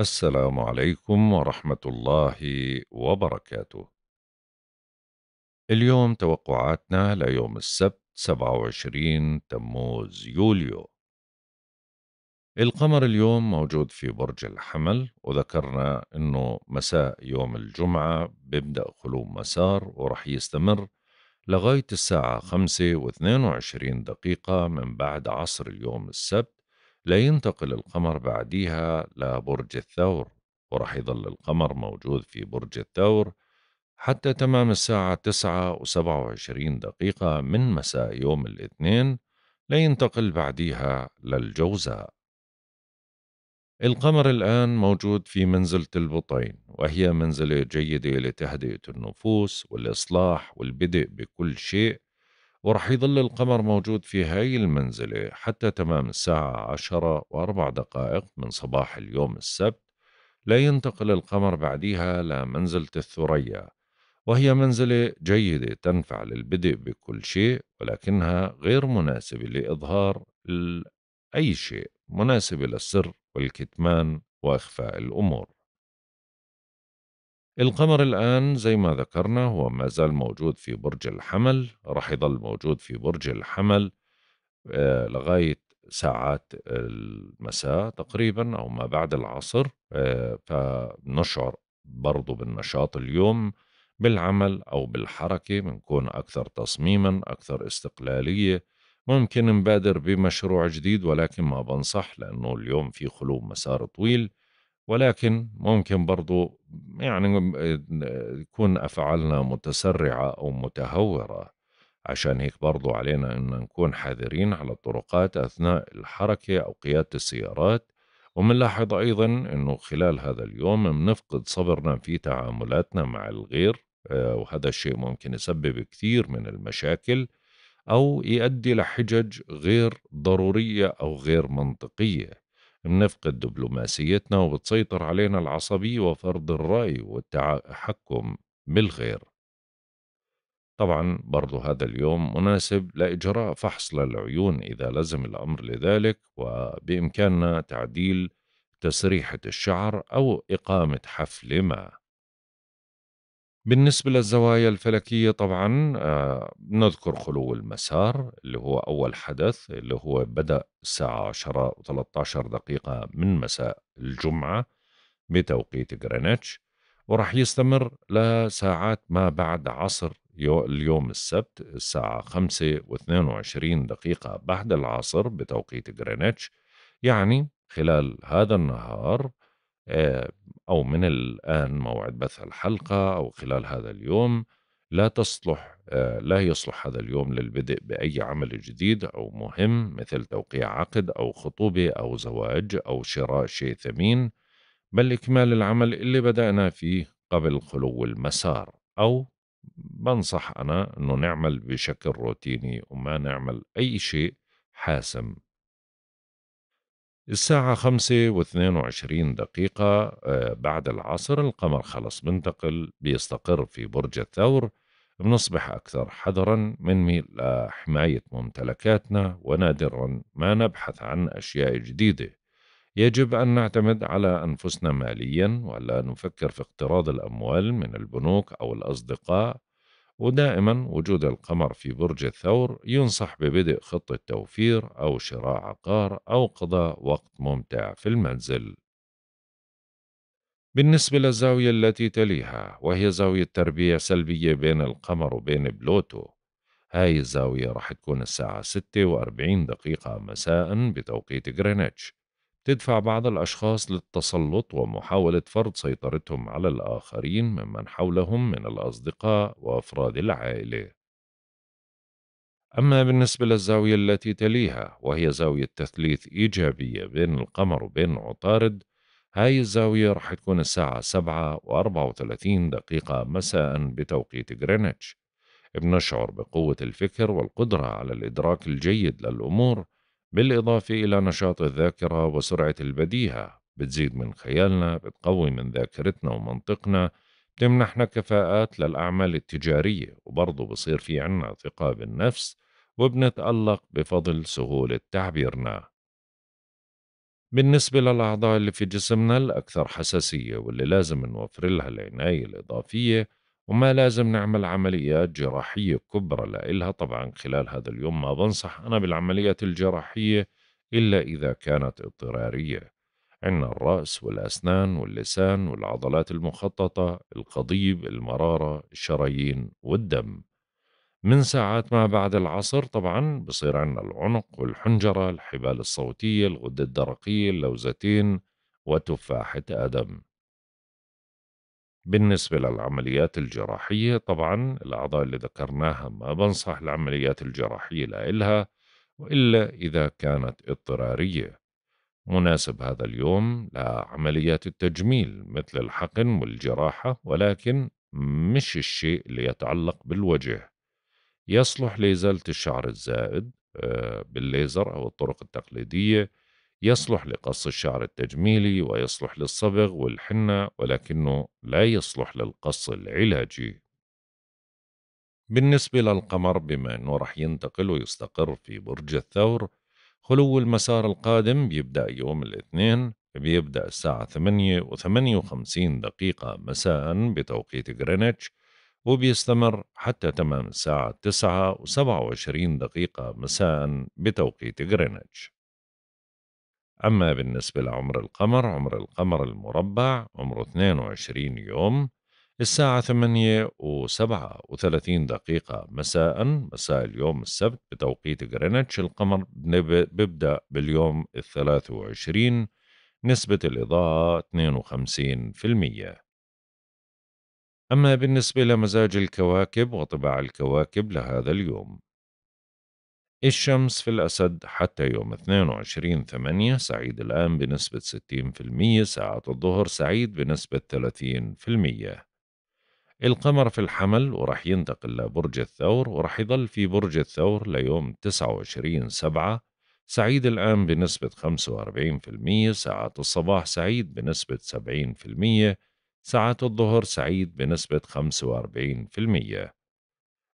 السلام عليكم ورحمة الله وبركاته. اليوم توقعاتنا ليوم السبت 27 تموز يوليو. القمر اليوم موجود في برج الحمل وذكرنا انه مساء يوم الجمعة بيبدأ قلوب مسار ورح يستمر لغاية الساعة 5 و22 دقيقة من بعد عصر اليوم السبت لا ينتقل القمر بعديها لبرج الثور ورح يظل القمر موجود في برج الثور حتى تمام الساعة تسعة وسبعة وعشرين دقيقة من مساء يوم الاثنين لا ينتقل بعديها للجوزاء القمر الآن موجود في منزلة البطين وهي منزلة جيدة لتهدئة النفوس والإصلاح والبدء بكل شيء ورح يظل القمر موجود في هاي المنزلة حتى تمام الساعة عشرة وأربع دقائق من صباح اليوم السبت لا ينتقل القمر بعديها لمنزلة الثريا وهي منزلة جيدة تنفع للبدء بكل شيء ولكنها غير مناسبة لإظهار أي شيء مناسبة للسر والكتمان وإخفاء الأمور القمر الآن زي ما ذكرنا هو ما زال موجود في برج الحمل راح يضل موجود في برج الحمل آه، لغاية ساعات المساء تقريبا أو ما بعد العصر آه، فنشعر برضو بالنشاط اليوم بالعمل أو بالحركة بنكون أكثر تصميما أكثر استقلالية ممكن نبادر بمشروع جديد ولكن ما بنصح لأنه اليوم في خلو مسار طويل ولكن ممكن برضو يعني تكون آه، أفعالنا متسرعة أو متهورة عشان هيك برضو علينا أن نكون حذرين على الطرقات أثناء الحركة أو قيادة السيارات ومنلاحظ أيضا أنه خلال هذا اليوم بنفقد صبرنا في تعاملاتنا مع الغير آه، وهذا الشيء ممكن يسبب كثير من المشاكل أو يؤدي لحجج غير ضرورية أو غير منطقية بنفقد دبلوماسيتنا وبتسيطر علينا العصبية وفرض الرأي والتحكم بالغير طبعا برضو هذا اليوم مناسب لإجراء فحص للعيون إذا لزم الأمر لذلك وبإمكاننا تعديل تسريحة الشعر أو إقامة حفل ما بالنسبة للزوايا الفلكية طبعا آه، نذكر خلو المسار اللي هو أول حدث اللي هو بدأ الساعة 10 و13 دقيقة من مساء الجمعة بتوقيت غرينتش وراح يستمر لساعات ما بعد عصر اليوم السبت الساعة 5 و22 دقيقة بعد العصر بتوقيت غرينتش يعني خلال هذا النهار آه، أو من الآن موعد بث الحلقة أو خلال هذا اليوم لا تصلح آه، لا يصلح هذا اليوم للبدء بأي عمل جديد أو مهم مثل توقيع عقد أو خطوبة أو زواج أو شراء شيء ثمين بل إكمال العمل اللي بدأنا فيه قبل خلو المسار أو بنصح أنا أنه نعمل بشكل روتيني وما نعمل أي شيء حاسم الساعة خمسة واثنين وعشرين دقيقة آه، بعد العصر القمر خلص بنتقل بيستقر في برج الثور بنصبح أكثر حذرا من آه، حماية ممتلكاتنا ونادرا ما نبحث عن أشياء جديدة يجب أن نعتمد على أنفسنا ماليا ولا نفكر في اقتراض الأموال من البنوك أو الأصدقاء ودائما وجود القمر في برج الثور ينصح ببدء خطة توفير أو شراء عقار أو قضاء وقت ممتع في المنزل. بالنسبة للزاوية التي تليها وهي زاوية تربية سلبية بين القمر وبين بلوتو هاي الزاوية راح تكون الساعة ستة وأربعين دقيقة مساء بتوقيت غرينتش تدفع بعض الأشخاص للتسلط ومحاولة فرض سيطرتهم على الآخرين ممن حولهم من الأصدقاء وأفراد العائلة. أما بالنسبة للزاوية التي تليها وهي زاوية تثليث إيجابية بين القمر وبين عطارد هاي الزاوية رح تكون الساعة سبعة وأربعة وثلاثين دقيقة مساء بتوقيت غرينتش بنشعر بقوة الفكر والقدرة على الإدراك الجيد للأمور بالإضافة إلى نشاط الذاكرة وسرعة البديهة بتزيد من خيالنا بتقوي من ذاكرتنا ومنطقنا بتمنحنا كفاءات للأعمال التجارية وبرضه بصير في عنا ثقة بالنفس وبنتألق بفضل سهولة تعبيرنا بالنسبة للأعضاء اللي في جسمنا الأكثر حساسية واللي لازم نوفر لها العناية الإضافية وما لازم نعمل عمليات جراحية كبرى لإلها طبعا خلال هذا اليوم ما بنصح أنا بالعمليات الجراحية إلا إذا كانت اضطرارية عندنا الرأس والأسنان واللسان والعضلات المخططة القضيب المرارة الشرايين والدم من ساعات ما بعد العصر طبعا بصير عندنا العنق والحنجرة الحبال الصوتية الغدة الدرقية اللوزتين وتفاحة آدم بالنسبة للعمليات الجراحية طبعا الأعضاء اللي ذكرناها ما بنصح العمليات الجراحية لإلها وإلا إذا كانت اضطرارية مناسب هذا اليوم لعمليات التجميل مثل الحقن والجراحة ولكن مش الشيء اللي يتعلق بالوجه يصلح لإزالة الشعر الزائد آه، بالليزر أو الطرق التقليدية يصلح لقص الشعر التجميلي ويصلح للصبغ والحنة ولكنه لا يصلح للقص العلاجي بالنسبة للقمر بما أنه رح ينتقل ويستقر في برج الثور خلو المسار القادم بيبدأ يوم الاثنين بيبدأ الساعة 8 و 58 دقيقة مساء بتوقيت غرينتش وبيستمر حتى تمام الساعة 9 و 27 دقيقة مساء بتوقيت غرينتش أما بالنسبة لعمر القمر عمر القمر المربع عمره 22 يوم الساعة 8 و 37 دقيقة مساء مساء اليوم السبت بتوقيت غرينتش القمر بيبدأ باليوم الثلاث وعشرين نسبة الإضاءة 52% أما بالنسبة لمزاج الكواكب وطباع الكواكب لهذا اليوم الشمس في الأسد حتى يوم 22 8 سعيد الآن بنسبة 60% ساعة الظهر سعيد بنسبة 30% القمر في الحمل ورح ينتقل لبرج الثور ورح يظل في برج الثور ليوم 29 7 سعيد الآن بنسبة 45% ساعة الصباح سعيد بنسبة 70% ساعة الظهر سعيد بنسبة 45%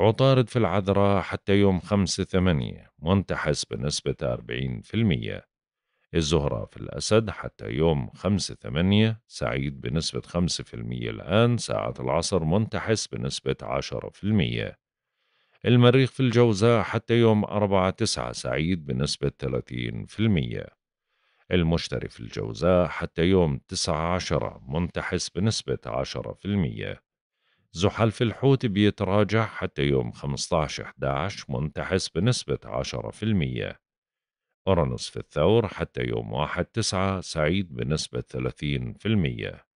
عطارد في العذراء حتى يوم خمسة ثمانية منتحس بنسبة أربعين في المية الزهرة في الأسد حتى يوم خمسة ثمانية سعيد بنسبة خمسة في المية الآن ساعة العصر منتحس بنسبة عشرة في المية المريخ في الجوزاء حتى يوم أربعة تسعة سعيد بنسبة ثلاثين في المية المشتري في الجوزاء حتى يوم تسعة عشرة منتحس بنسبة عشرة في المية زحلف الحوت بيتراجع حتى يوم 15/11 منتحس بنسبة 10% أورانوس في الثور حتى يوم 1/9 سعيد بنسبة 30%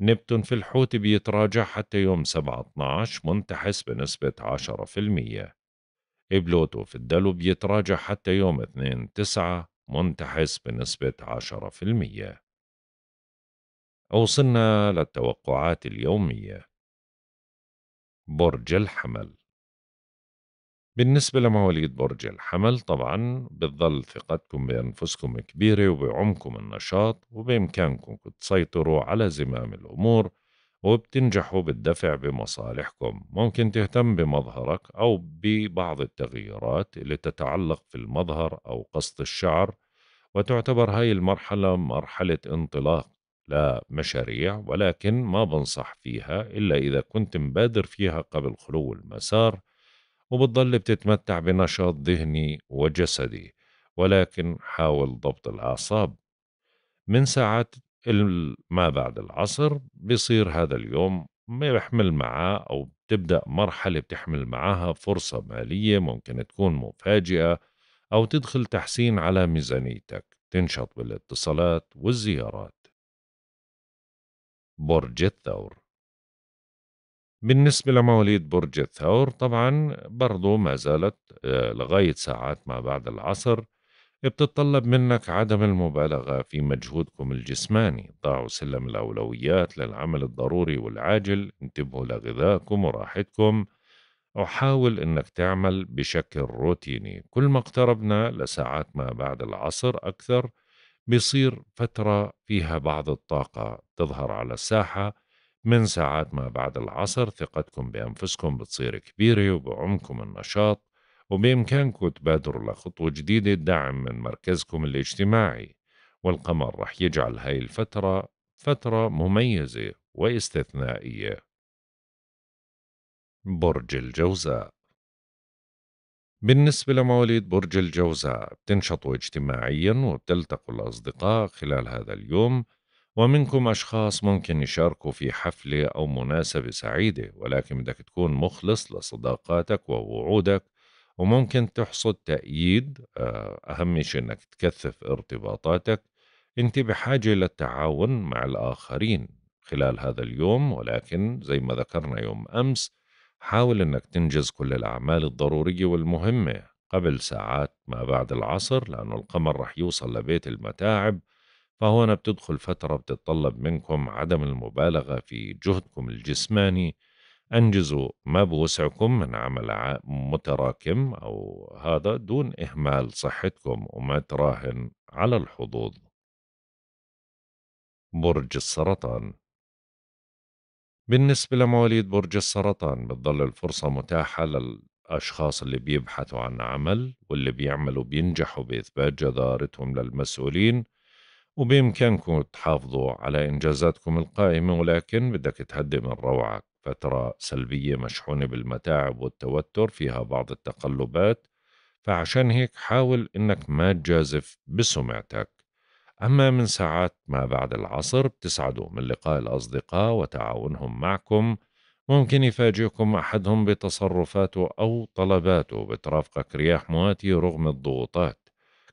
نبتون في الحوت بيتراجع حتى يوم 7/12 منتحس بنسبة 10% إبلوتو في الدلو بيتراجع حتى يوم 2/9 منتحس بنسبة 10% وصلنا للتوقعات اليومية برج الحمل بالنسبة لمواليد برج الحمل طبعا بتظل ثقتكم بأنفسكم كبيرة وبعمكم النشاط وبإمكانكم تسيطروا على زمام الأمور وبتنجحوا بالدفع بمصالحكم ممكن تهتم بمظهرك أو ببعض التغييرات اللي تتعلق في المظهر أو قصد الشعر وتعتبر هاي المرحلة مرحلة انطلاق لمشاريع ولكن ما بنصح فيها إلا إذا كنت مبادر فيها قبل خلو المسار وبتضل بتتمتع بنشاط ذهني وجسدي ولكن حاول ضبط الأعصاب من ساعات ما بعد العصر بيصير هذا اليوم ما بيحمل معاه أو بتبدأ مرحلة بتحمل معاها فرصة مالية ممكن تكون مفاجئة أو تدخل تحسين على ميزانيتك تنشط بالاتصالات والزيارات برج الثور بالنسبة لمواليد برج الثور طبعا برضو ما زالت آه، لغاية ساعات ما بعد العصر بتتطلب منك عدم المبالغة في مجهودكم الجسماني ضعوا سلم الأولويات للعمل الضروري والعاجل انتبهوا لغذائكم وراحتكم وحاول انك تعمل بشكل روتيني كل ما اقتربنا لساعات ما بعد العصر اكثر بيصير فترة فيها بعض الطاقة تظهر على الساحة من ساعات ما بعد العصر ثقتكم بأنفسكم بتصير كبيرة وبعمكم النشاط وبإمكانكم تبادروا لخطوة جديدة دعم من مركزكم الاجتماعي والقمر رح يجعل هاي الفترة فترة مميزة واستثنائية برج الجوزاء بالنسبة لمواليد برج الجوزاء بتنشطوا اجتماعيا وبتلتقوا الأصدقاء خلال هذا اليوم ومنكم أشخاص ممكن يشاركوا في حفلة أو مناسبة سعيدة ولكن بدك تكون مخلص لصداقاتك ووعودك وممكن تحصد تأييد آه، أهم شيء أنك تكثف ارتباطاتك أنت بحاجة للتعاون مع الآخرين خلال هذا اليوم ولكن زي ما ذكرنا يوم أمس حاول أنك تنجز كل الأعمال الضرورية والمهمة قبل ساعات ما بعد العصر لأنه القمر رح يوصل لبيت المتاعب فهنا بتدخل فترة بتتطلب منكم عدم المبالغة في جهدكم الجسماني أنجزوا ما بوسعكم من عمل متراكم أو هذا دون إهمال صحتكم وما تراهن على الحظوظ برج السرطان بالنسبة لمواليد برج السرطان بتضل الفرصة متاحة للأشخاص اللي بيبحثوا عن عمل واللي بيعملوا بينجحوا بإثبات جدارتهم للمسؤولين وبإمكانكم تحافظوا على إنجازاتكم القائمة ولكن بدك تهدي من روعك فترة سلبية مشحونة بالمتاعب والتوتر فيها بعض التقلبات فعشان هيك حاول إنك ما تجازف بسمعتك أما من ساعات ما بعد العصر بتسعدوا من لقاء الأصدقاء وتعاونهم معكم ممكن يفاجئكم أحدهم بتصرفاته أو طلباته بترافقك رياح مواتية رغم الضغوطات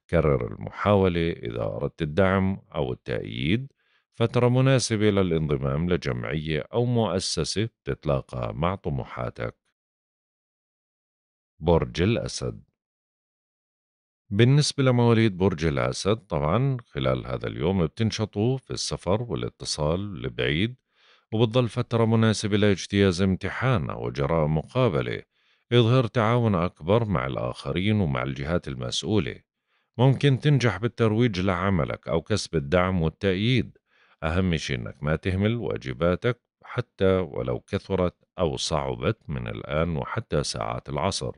كرر المحاولة إذا أردت الدعم أو التأييد فترة مناسبة للانضمام لجمعية أو مؤسسة تتلاقى مع طموحاتك برج الأسد بالنسبة لمواليد برج الأسد طبعا خلال هذا اليوم بتنشطوا في السفر والاتصال البعيد وبتظل فترة مناسبة لاجتياز امتحان أو جراء مقابلة إظهار تعاون أكبر مع الآخرين ومع الجهات المسؤولة ممكن تنجح بالترويج لعملك أو كسب الدعم والتأييد أهم شيء إنك ما تهمل واجباتك حتى ولو كثرت أو صعبت من الآن وحتى ساعات العصر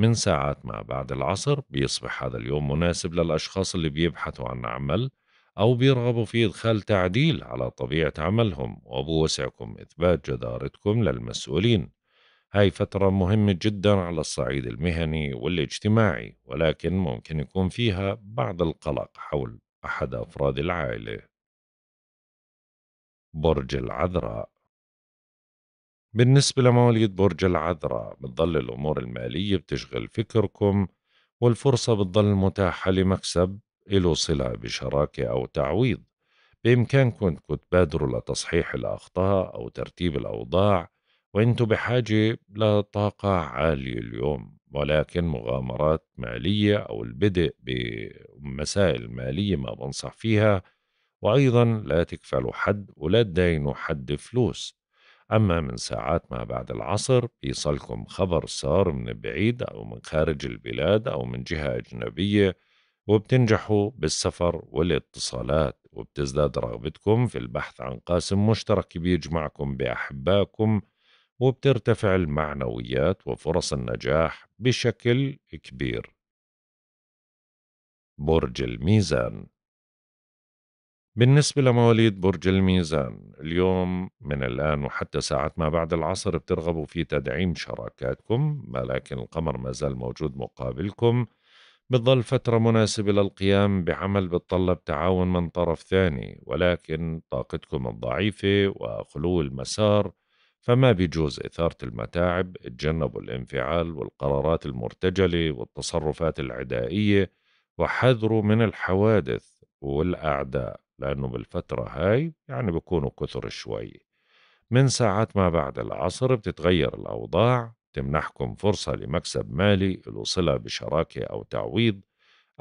من ساعات ما بعد العصر بيصبح هذا اليوم مناسب للأشخاص اللي بيبحثوا عن عمل أو بيرغبوا في إدخال تعديل على طبيعة عملهم وبوسعكم إثبات جدارتكم للمسؤولين هاي فترة مهمة جدا على الصعيد المهني والاجتماعي ولكن ممكن يكون فيها بعض القلق حول أحد أفراد العائلة برج العذراء بالنسبة لمواليد برج العذراء بتضل الأمور المالية بتشغل فكركم والفرصة بتضل متاحة لمكسب له صلة بشراكة أو تعويض بإمكانكم أنكم تبادروا لتصحيح الأخطاء أو ترتيب الأوضاع وأنتم بحاجة لطاقة عالية اليوم ولكن مغامرات مالية أو البدء بمسائل مالية ما بنصح فيها وأيضا لا تكفلوا حد ولا تداينوا حد فلوس أما من ساعات ما بعد العصر بيصلكم خبر صار من بعيد أو من خارج البلاد أو من جهة أجنبية وبتنجحوا بالسفر والاتصالات وبتزداد رغبتكم في البحث عن قاسم مشترك بيجمعكم بأحبائكم وبترتفع المعنويات وفرص النجاح بشكل كبير برج الميزان بالنسبة لمواليد برج الميزان اليوم من الآن وحتى ساعات ما بعد العصر بترغبوا في تدعيم شراكاتكم لكن القمر ما زال موجود مقابلكم بتظل فترة مناسبة للقيام بعمل بتطلب تعاون من طرف ثاني ولكن طاقتكم الضعيفة وخلو المسار فما بيجوز إثارة المتاعب تجنبوا الانفعال والقرارات المرتجلة والتصرفات العدائية وحذروا من الحوادث والأعداء لأنه بالفترة هاي يعني بيكونوا كثر شوي من ساعات ما بعد العصر بتتغير الأوضاع تمنحكم فرصة لمكسب مالي الوصلة صلة بشراكة أو تعويض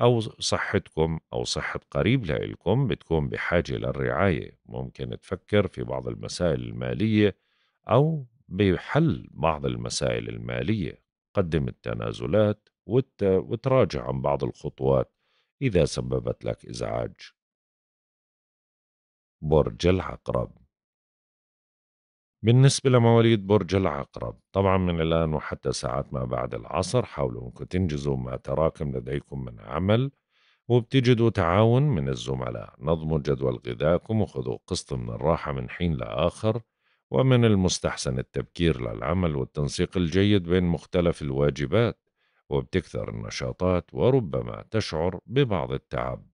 أو صحتكم أو صحة قريب لإلكم بتكون بحاجة للرعاية ممكن تفكر في بعض المسائل المالية أو بحل بعض المسائل المالية قدم التنازلات وتراجع عن بعض الخطوات إذا سببت لك إزعاج برج العقرب بالنسبة لمواليد برج العقرب طبعا من الآن وحتى ساعات ما بعد العصر حاولوا أنكم تنجزوا ما تراكم لديكم من عمل وبتجدوا تعاون من الزملاء نظموا جدول غذائكم وخذوا قسط من الراحة من حين لآخر ومن المستحسن التبكير للعمل والتنسيق الجيد بين مختلف الواجبات وبتكثر النشاطات وربما تشعر ببعض التعب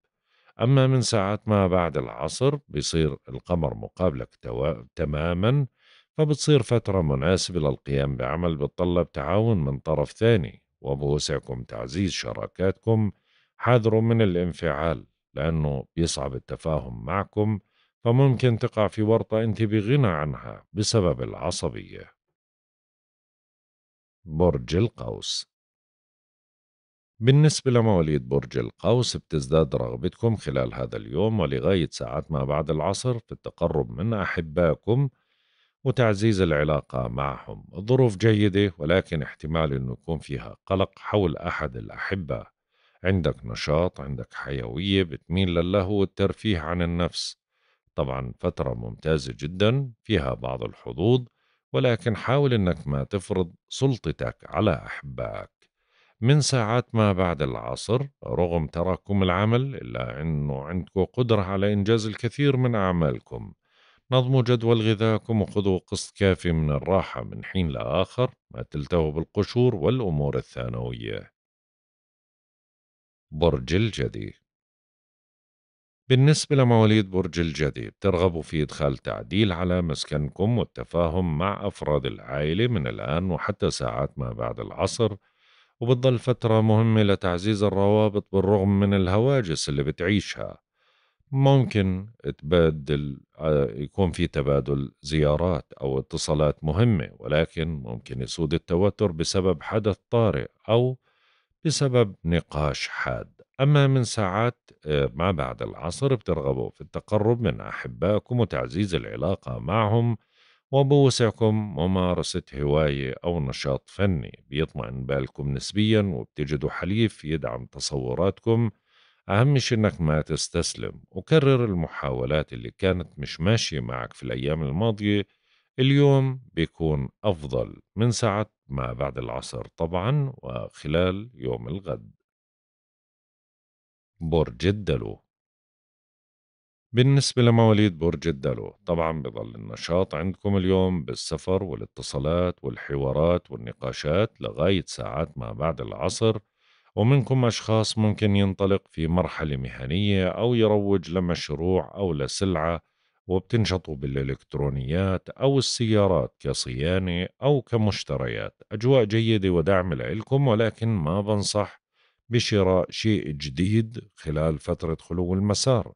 أما من ساعات ما بعد العصر بيصير القمر مقابلك تماما فبتصير فترة مناسبة للقيام بعمل بتطلب تعاون من طرف ثاني وبوسعكم تعزيز شراكاتكم حذروا من الانفعال لأنه بيصعب التفاهم معكم فممكن تقع في ورطة أنت بغنى عنها بسبب العصبية برج القوس بالنسبة لمواليد برج القوس بتزداد رغبتكم خلال هذا اليوم ولغاية ساعات ما بعد العصر في التقرب من أحبائكم وتعزيز العلاقة معهم الظروف جيدة ولكن احتمال أنه يكون فيها قلق حول أحد الأحبة عندك نشاط عندك حيوية بتميل للهو والترفيه عن النفس طبعا فترة ممتازة جدا فيها بعض الحظوظ ولكن حاول أنك ما تفرض سلطتك على أحبائك من ساعات ما بعد العصر رغم تراكم العمل إلا أنه عندكم قدرة على إنجاز الكثير من أعمالكم نظموا جدول غذاكم وخذوا قسط كافي من الراحة من حين لآخر ما تلتهوا بالقشور والأمور الثانوية برج الجدي بالنسبة لمواليد برج الجدي بترغبوا في إدخال تعديل على مسكنكم والتفاهم مع أفراد العائلة من الآن وحتى ساعات ما بعد العصر وبتضل فترة مهمة لتعزيز الروابط بالرغم من الهواجس اللي بتعيشها ممكن تبادل آه، يكون في تبادل زيارات أو اتصالات مهمة ولكن ممكن يسود التوتر بسبب حدث طارئ أو بسبب نقاش حاد أما من ساعات آه، ما بعد العصر بترغبوا في التقرب من أحبائكم وتعزيز العلاقة معهم وبوسعكم ممارسة هواية أو نشاط فني بيطمئن بالكم نسبيا وبتجدوا حليف يدعم تصوراتكم أهم شي إنك ما تستسلم وكرر المحاولات اللي كانت مش ماشية معك في الأيام الماضية اليوم بيكون أفضل من ساعة ما بعد العصر طبعا وخلال يوم الغد برج الدلو بالنسبة لمواليد برج الدلو طبعا بظل النشاط عندكم اليوم بالسفر والاتصالات والحوارات والنقاشات لغاية ساعات ما بعد العصر ومنكم أشخاص ممكن ينطلق في مرحلة مهنية أو يروج لمشروع أو لسلعة وبتنشطوا بالإلكترونيات أو السيارات كصيانة أو كمشتريات أجواء جيدة ودعم لإلكم ولكن ما بنصح بشراء شيء جديد خلال فترة خلو المسار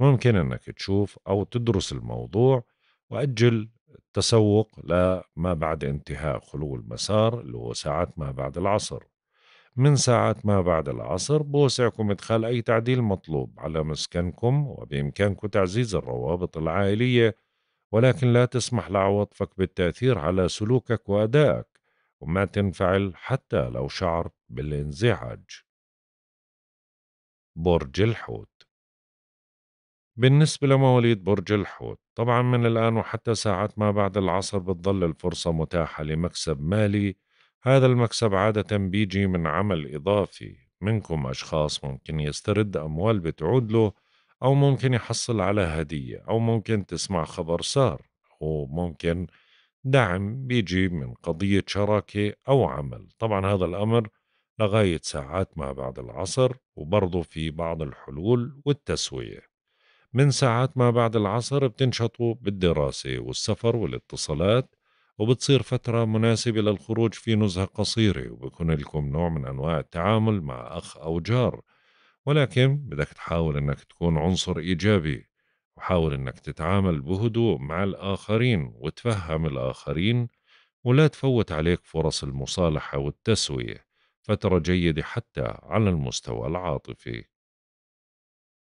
ممكن انك تشوف او تدرس الموضوع واجل التسوق لما بعد انتهاء خلو المسار اللي هو ساعات ما بعد العصر من ساعات ما بعد العصر بوسعكم إدخال أي تعديل مطلوب على مسكنكم وبإمكانكم تعزيز الروابط العائلية ولكن لا تسمح لعواطفك بالتأثير على سلوكك وأدائك وما تنفعل حتى لو شعرت بالانزعاج برج الحوت بالنسبة لمواليد برج الحوت طبعا من الآن وحتى ساعات ما بعد العصر بتظل الفرصة متاحة لمكسب مالي هذا المكسب عادة بيجي من عمل إضافي منكم أشخاص ممكن يسترد أموال بتعود له أو ممكن يحصل على هدية أو ممكن تسمع خبر سار أو ممكن دعم بيجي من قضية شراكة أو عمل طبعا هذا الأمر لغاية ساعات ما بعد العصر وبرضه في بعض الحلول والتسوية من ساعات ما بعد العصر بتنشطوا بالدراسة والسفر والاتصالات وبتصير فترة مناسبة للخروج في نزهة قصيرة وبكون لكم نوع من أنواع التعامل مع أخ أو جار ولكن بدك تحاول أنك تكون عنصر إيجابي وحاول أنك تتعامل بهدوء مع الآخرين وتفهم الآخرين ولا تفوت عليك فرص المصالحة والتسوية فترة جيدة حتى على المستوى العاطفي